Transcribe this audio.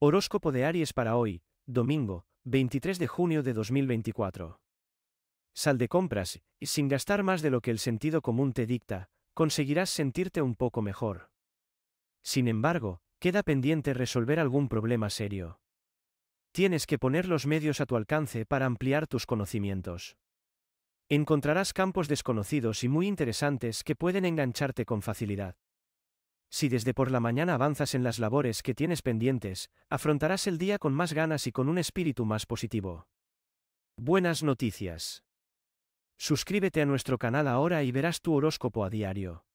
Horóscopo de Aries para hoy, domingo, 23 de junio de 2024. Sal de compras, y sin gastar más de lo que el sentido común te dicta, conseguirás sentirte un poco mejor. Sin embargo, queda pendiente resolver algún problema serio. Tienes que poner los medios a tu alcance para ampliar tus conocimientos. Encontrarás campos desconocidos y muy interesantes que pueden engancharte con facilidad. Si desde por la mañana avanzas en las labores que tienes pendientes, afrontarás el día con más ganas y con un espíritu más positivo. Buenas noticias. Suscríbete a nuestro canal ahora y verás tu horóscopo a diario.